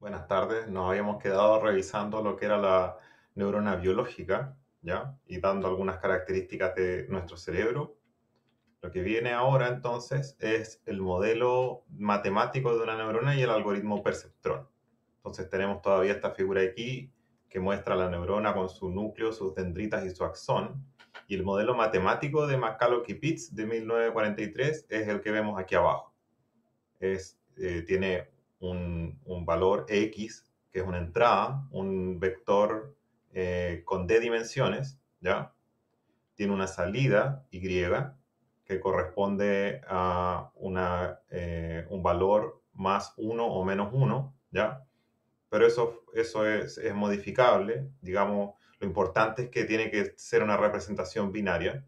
Buenas tardes. Nos habíamos quedado revisando lo que era la neurona biológica, ¿ya? Y dando algunas características de nuestro cerebro. Lo que viene ahora entonces es el modelo matemático de una neurona y el algoritmo perceptrón. Entonces tenemos todavía esta figura aquí que muestra la neurona con su núcleo, sus dendritas y su axón. Y el modelo matemático de McCulloch y Pitts de 1943 es el que vemos aquí abajo. Es, eh, tiene un, valor X, que es una entrada, un vector eh, con D dimensiones, ¿ya? Tiene una salida Y, que corresponde a una, eh, un valor más 1 o menos 1, ¿ya? Pero eso, eso es, modificable, digamos, lo importante es que tiene que ser una representación binaria.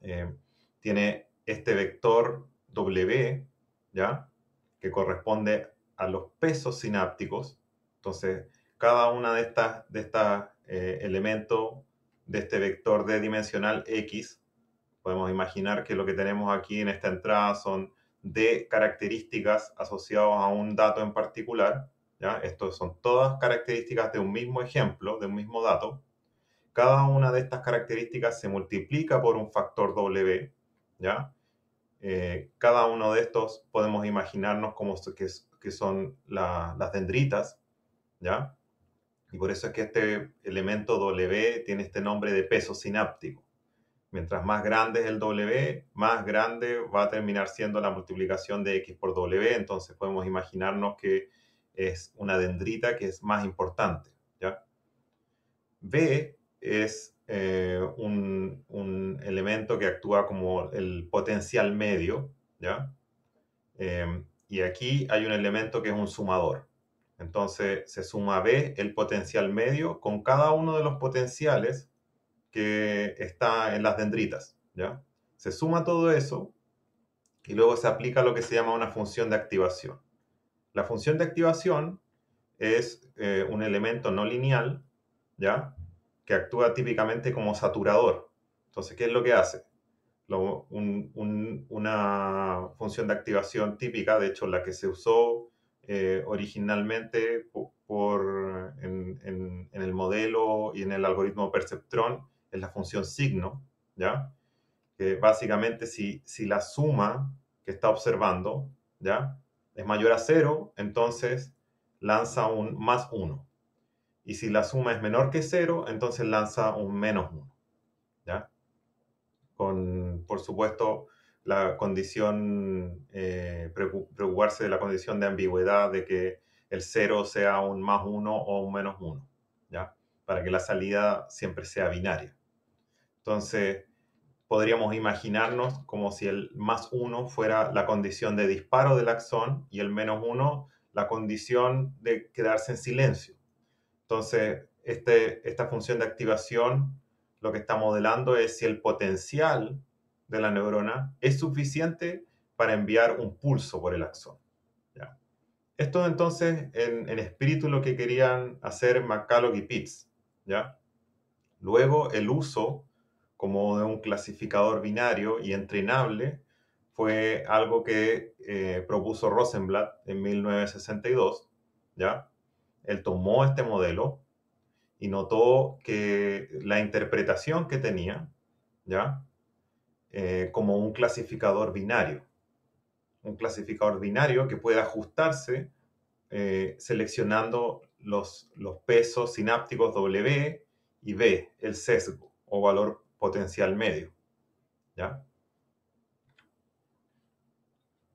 Eh, tiene este vector W, ¿ya? que corresponde a los pesos sinápticos. Entonces, cada una de estas de esta, eh, elementos de este vector d dimensional x, podemos imaginar que lo que tenemos aquí en esta entrada son d características asociadas a un dato en particular. ¿ya? Estos son todas características de un mismo ejemplo, de un mismo dato. Cada una de estas características se multiplica por un factor w, ¿ya? Eh, cada uno de estos podemos imaginarnos como que, son las dendritas, ¿ya? Y por eso es que este elemento W tiene este nombre de peso sináptico. Mientras más grande es el W, más grande va a terminar siendo la multiplicación de X por W. Entonces podemos imaginarnos que es una dendrita que es más importante. ¿ya? B es eh, un, elemento que actúa como el potencial medio, ¿ya? Em, y aquí hay un elemento que es un sumador. Entonces se suma B, el potencial medio, con cada uno de los potenciales que está en las dendritas, ¿ya? Se suma todo eso y luego se aplica lo que se llama una función de activación. La función de activación es eh, un elemento no lineal, ¿ya? que actúa típicamente como saturador. Entonces, ¿qué es lo que hace? una función de activación típica, de hecho, la que se usó eh, originalmente por, en, el modelo y en el algoritmo perceptrón, es la función signo, ¿ya? Que básicamente si, si la suma que está observando, ¿ya? Es mayor a cero, entonces lanza un más uno, y si la suma es menor que 0, entonces lanza un menos 1. ¿ya? Con, por supuesto, la condición, eh, preocuparse de la condición de ambigüedad, de que el 0 sea un más 1 o un menos 1, ¿ya? para que la salida siempre sea binaria. Entonces, podríamos imaginarnos como si el más 1 fuera la condición de disparo del axón y el menos 1 la condición de quedarse en silencio. Entonces, este, esta función de activación lo que está modelando es si el potencial de la neurona es suficiente para enviar un pulso por el axón. Esto entonces en, en espíritu lo que querían hacer McCulloch y Pitts. ¿ya? Luego el uso como de un clasificador binario y entrenable fue algo que eh, propuso Rosenblatt en 1962. ¿ya? él tomó este modelo y notó que la interpretación que tenía, ¿ya? Eh, como un clasificador binario. Un clasificador binario que puede ajustarse eh, seleccionando los, los pesos sinápticos W y B, el sesgo o valor potencial medio. ¿Ya?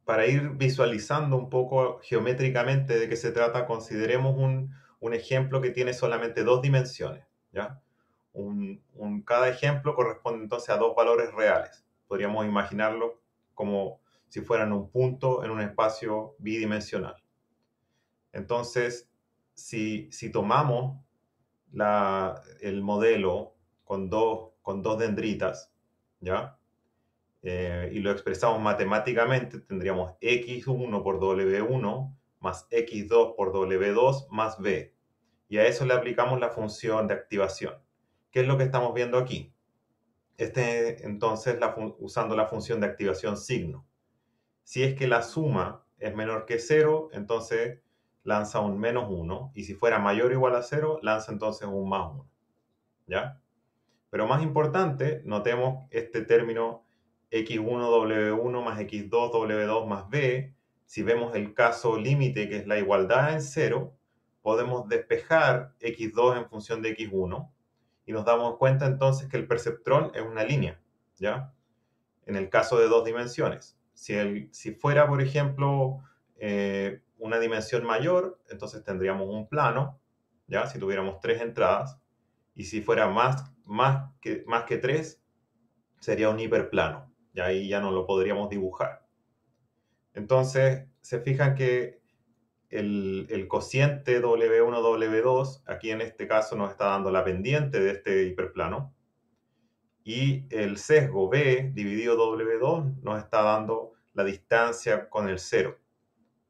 para ir visualizando un poco geométricamente de qué se trata, consideremos un, ejemplo que tiene solamente dos dimensiones. ¿ya? Un, cada ejemplo corresponde entonces a dos valores reales. Podríamos imaginarlo como si fueran un punto en un espacio bidimensional. Entonces, si, si tomamos el modelo con dos, con dos dendritas, ¿ya? Eh, y lo expresamos matemáticamente, tendríamos x1 por w1 más x2 por w2 más b. Y a eso le aplicamos la función de activación. ¿Qué es lo que estamos viendo aquí? Este entonces usando la función de activación signo. Si es que la suma es menor que 0, entonces lanza un menos 1. Y si fuera mayor o igual a 0, lanza entonces un más 1. ¿Ya? Pero más importante, notemos este término X1W1 más X2W2 más B, si vemos el caso límite, que es la igualdad en cero, podemos despejar X2 en función de X1 y nos damos cuenta entonces que el perceptrón es una línea, ¿ya? En el caso de dos dimensiones. Si, si fuera, por ejemplo, eh, una dimensión mayor, entonces tendríamos un plano, ¿ya? Si tuviéramos tres entradas. Y si fuera más, más, que, más que tres, sería un hiperplano. Y ahí ya no lo podríamos dibujar. Entonces, se fijan que el, cociente W1, W2, aquí en este caso nos está dando la pendiente de este hiperplano. Y el sesgo B dividido W2 nos está dando la distancia con el cero.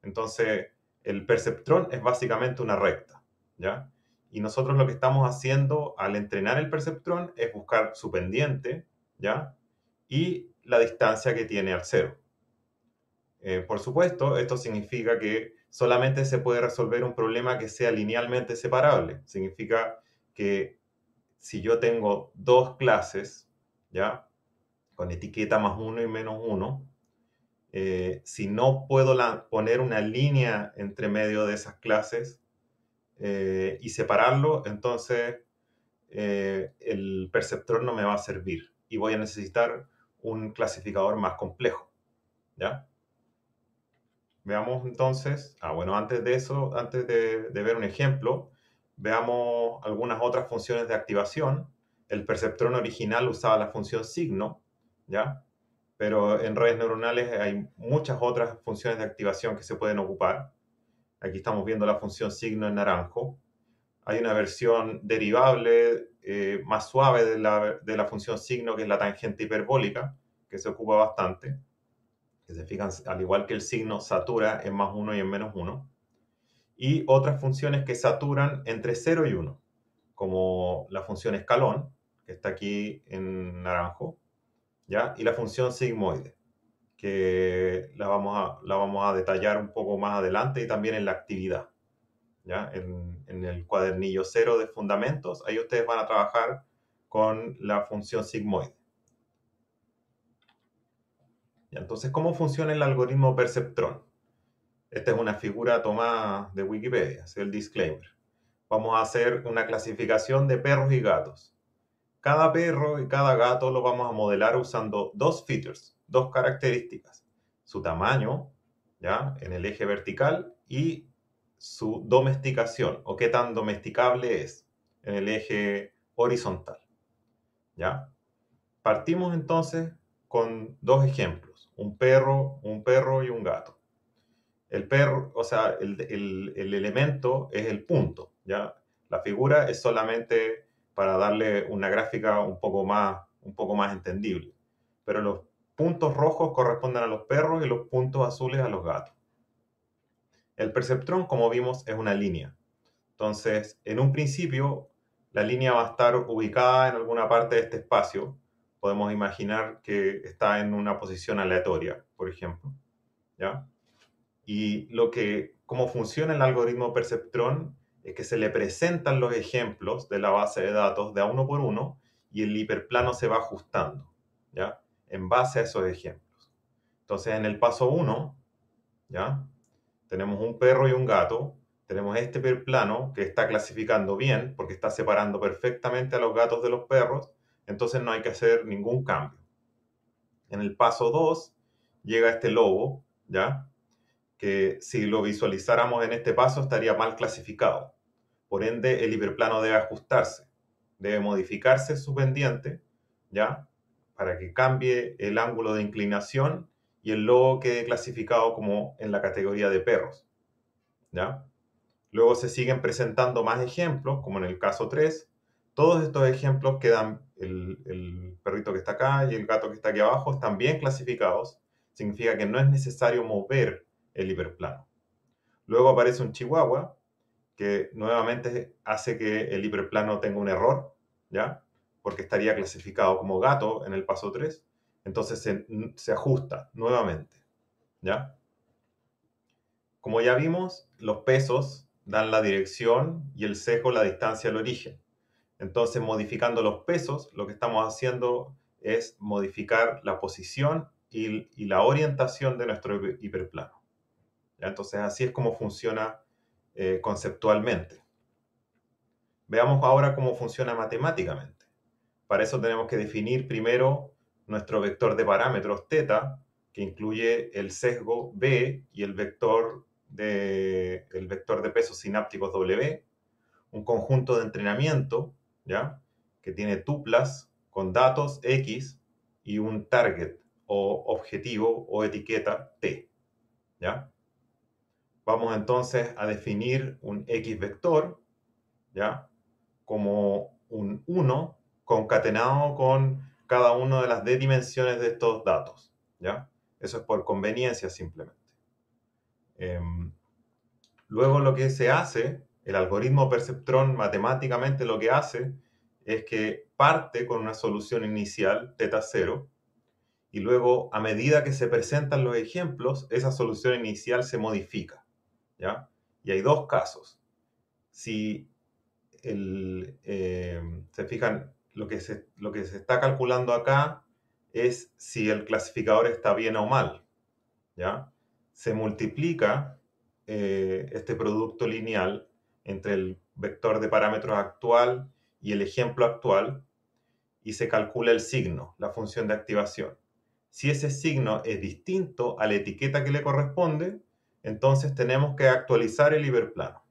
Entonces, el perceptrón es básicamente una recta, ¿ya? Y nosotros lo que estamos haciendo al entrenar el perceptrón es buscar su pendiente, ¿ya? Y la distancia que tiene al cero. Eh, por supuesto, esto significa que solamente se puede resolver un problema que sea linealmente separable. Significa que si yo tengo dos clases, ¿ya? Con etiqueta más uno y menos uno, eh, si no puedo poner una línea entre medio de esas clases eh, y separarlo, entonces el perceptor no me va a servir y voy a necesitar un clasificador más complejo. ¿Ya? Veamos entonces, ah bueno, antes de eso, antes de, ver un ejemplo, veamos algunas otras funciones de activación. El perceptrón original usaba la función signo, ¿ya? Pero en redes neuronales hay muchas otras funciones de activación que se pueden ocupar. Aquí estamos viendo la función signo en naranjo, hay una versión derivable eh, más suave de la, función signo, que es la tangente hiperbólica, que se ocupa bastante. Que se fijan, al igual que el signo satura en más 1 y en menos 1. Y otras funciones que saturan entre 0 y 1, como la función escalón, que está aquí en naranjo, ¿ya? y la función sigmoide que la vamos, a, la vamos a detallar un poco más adelante y también en la actividad. En, el cuadernillo cero de fundamentos, ahí ustedes van a trabajar con la función sigmoide. Entonces, ¿cómo funciona el algoritmo perceptrón? Esta es una figura tomada de Wikipedia, es el disclaimer. Vamos a hacer una clasificación de perros y gatos. Cada perro y cada gato lo vamos a modelar usando dos features, dos características. Su tamaño, ¿ya? En el eje vertical y su domesticación o qué tan domesticable es en el eje horizontal. ¿Ya? Partimos entonces con dos ejemplos, un perro, un perro y un gato. El perro, o sea, el, elemento es el punto, ¿ya? La figura es solamente para darle una gráfica un poco más, un poco más entendible. Pero los puntos rojos corresponden a los perros y los puntos azules a los gatos. El perceptrón, como vimos, es una línea. Entonces, en un principio, la línea va a estar ubicada en alguna parte de este espacio. Podemos imaginar que está en una posición aleatoria, por ejemplo. ¿Ya? Y lo que, cómo funciona el algoritmo perceptrón es que se le presentan los ejemplos de la base de datos de a uno por uno y el hiperplano se va ajustando, ¿ya? En base a esos ejemplos. Entonces, en el paso 1, ¿ya? tenemos un perro y un gato, tenemos este hiperplano que está clasificando bien porque está separando perfectamente a los gatos de los perros, entonces no hay que hacer ningún cambio. En el paso 2 llega este lobo, ¿ya? Que si lo visualizáramos en este paso estaría mal clasificado. Por ende, el hiperplano debe ajustarse, debe modificarse su pendiente, ¿ya? Para que cambie el ángulo de inclinación y el lobo quede clasificado como en la categoría de perros. ¿Ya? Luego se siguen presentando más ejemplos, como en el caso 3. Todos estos ejemplos quedan, el, el perrito que está acá y el gato que está aquí abajo, están bien clasificados. Significa que no es necesario mover el hiperplano. Luego aparece un chihuahua, que nuevamente hace que el hiperplano tenga un error, ¿ya? Porque estaría clasificado como gato en el paso 3. Entonces se, ajusta nuevamente. ¿Ya? Como ya vimos, los pesos dan la dirección y el sesgo la distancia al origen. Entonces, modificando los pesos, lo que estamos haciendo es modificar la posición y, la orientación de nuestro hiperplano. Entonces, así es como funciona eh, conceptualmente. Veamos ahora cómo funciona matemáticamente. Para eso tenemos que definir primero nuestro vector de parámetros teta que incluye el sesgo B y el vector de, el vector de pesos sinápticos W, un conjunto de entrenamiento, ¿ya? que tiene tuplas con datos X y un target o objetivo o etiqueta T. ¿ya? Vamos entonces a definir un X vector ¿ya? como un 1 concatenado con cada una de las D dimensiones de estos datos. ¿ya? Eso es por conveniencia simplemente. Em, luego lo que se hace, el algoritmo perceptrón matemáticamente lo que hace es que parte con una solución inicial, teta 0, y luego a medida que se presentan los ejemplos, esa solución inicial se modifica. ¿ya? Y hay dos casos. Si eh, se fijan, lo que, se, lo que se está calculando acá es si el clasificador está bien o mal. ¿ya? Se multiplica eh, este producto lineal entre el vector de parámetros actual y el ejemplo actual y se calcula el signo, la función de activación. Si ese signo es distinto a la etiqueta que le corresponde, entonces tenemos que actualizar el hiperplano.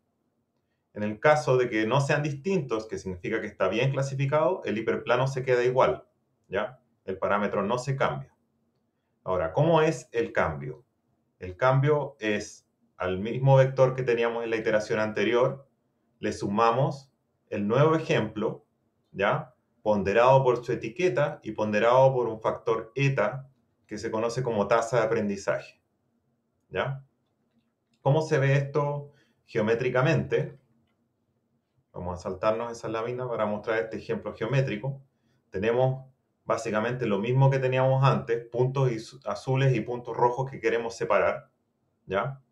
En el caso de que no sean distintos, que significa que está bien clasificado, el hiperplano se queda igual, ¿ya? El parámetro no se cambia. Ahora, ¿cómo es el cambio? El cambio es al mismo vector que teníamos en la iteración anterior, le sumamos el nuevo ejemplo, ¿ya? Ponderado por su etiqueta y ponderado por un factor eta que se conoce como tasa de aprendizaje, ¿ya? ¿Cómo se ve esto geométricamente? Vamos a saltarnos esa lámina para mostrar este ejemplo geométrico. Tenemos básicamente lo mismo que teníamos antes, puntos azules y puntos rojos que queremos separar, ¿ya?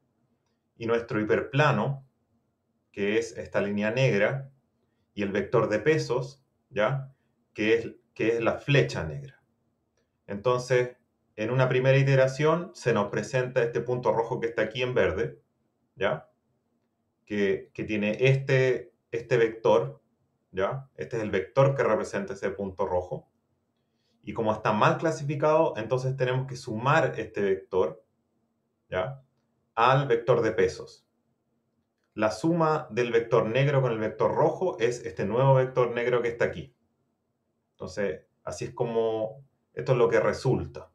Y nuestro hiperplano, que es esta línea negra, y el vector de pesos, ¿ya? Que es, que es la flecha negra. Entonces, en una primera iteración se nos presenta este punto rojo que está aquí en verde, ¿ya? Que, que tiene este, este vector, ¿ya? Este es el vector que representa ese punto rojo. Y como está mal clasificado, entonces tenemos que sumar este vector, ¿ya? Al vector de pesos. La suma del vector negro con el vector rojo es este nuevo vector negro que está aquí. Entonces, así es como, esto es lo que resulta.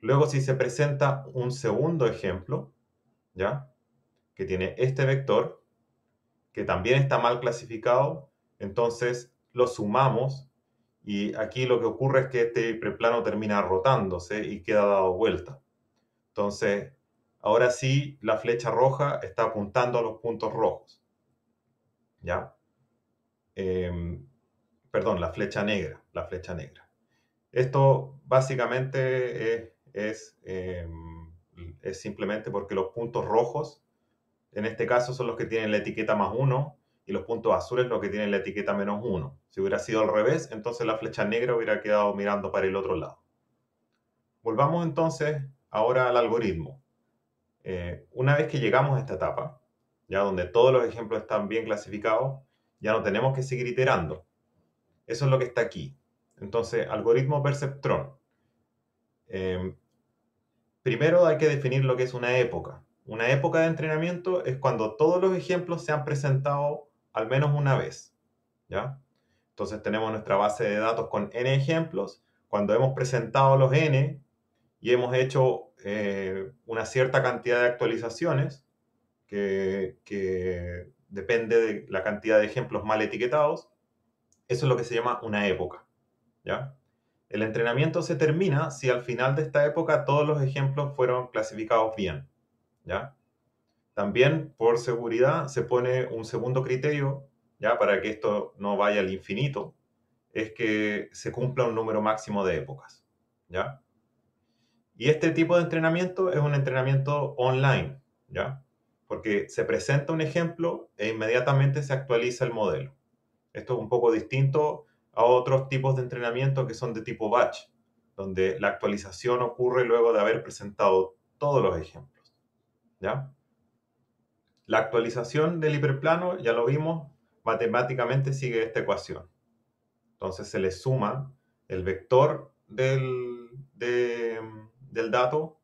Luego, si se presenta un segundo ejemplo, ¿ya? Que tiene este vector, que también está mal clasificado, entonces lo sumamos y aquí lo que ocurre es que este preplano termina rotándose y queda dado vuelta. Entonces, ahora sí, la flecha roja está apuntando a los puntos rojos. ¿Ya? Em, perdón, la flecha negra, la flecha negra. Esto básicamente es, es em, simplemente porque los puntos rojos en este caso son los que tienen la etiqueta más 1 y los puntos azules los que tienen la etiqueta menos 1. Si hubiera sido al revés, entonces la flecha negra hubiera quedado mirando para el otro lado. Volvamos entonces ahora al algoritmo. Eh, una vez que llegamos a esta etapa, ya donde todos los ejemplos están bien clasificados, ya no tenemos que seguir iterando. Eso es lo que está aquí. Entonces, algoritmo perceptrón. Eh, primero hay que definir lo que es una época. Una época de entrenamiento es cuando todos los ejemplos se han presentado al menos una vez, ¿ya? Entonces tenemos nuestra base de datos con n ejemplos. Cuando hemos presentado los n y hemos hecho eh, una cierta cantidad de actualizaciones, que, que depende de la cantidad de ejemplos mal etiquetados, eso es lo que se llama una época, ¿ya? El entrenamiento se termina si al final de esta época todos los ejemplos fueron clasificados bien. ¿ya? También, por seguridad, se pone un segundo criterio, ¿ya? Para que esto no vaya al infinito, es que se cumpla un número máximo de épocas, ¿ya? Y este tipo de entrenamiento es un entrenamiento online, ¿ya? Porque se presenta un ejemplo e inmediatamente se actualiza el modelo. Esto es un poco distinto a otros tipos de entrenamiento que son de tipo batch, donde la actualización ocurre luego de haber presentado todos los ejemplos. ¿ya? La actualización del hiperplano, ya lo vimos, matemáticamente sigue esta ecuación. Entonces se le suma el vector del, del dato,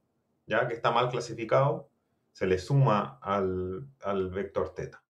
ya que está mal clasificado, se le suma al, al vector teta.